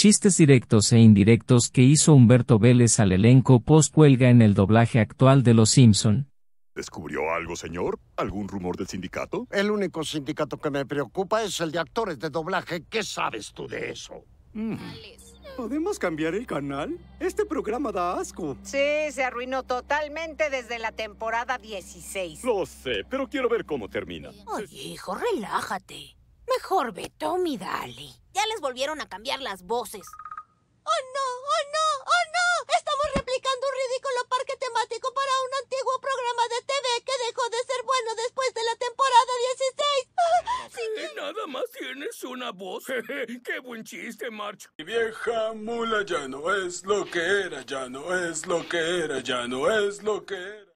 chistes directos e indirectos que hizo Humberto Vélez al elenco post-huelga en el doblaje actual de Los Simpson. ¿Descubrió algo, señor? ¿Algún rumor del sindicato? El único sindicato que me preocupa es el de actores de doblaje. ¿Qué sabes tú de eso? Mm. ¿Podemos cambiar el canal? Este programa da asco. Sí, se arruinó totalmente desde la temporada 16. Lo sé, pero quiero ver cómo termina. Oye, hijo, relájate. Mejor ve Tommy Daly volvieron a cambiar las voces. ¡Oh no! ¡Oh no! ¡Oh no! Estamos replicando un ridículo parque temático para un antiguo programa de TV que dejó de ser bueno después de la temporada 16. Sí, nada más tienes una voz. ¡Qué buen chiste, March! Mi vieja mula ya no es lo que era, ya no es lo que era, ya no es lo que era.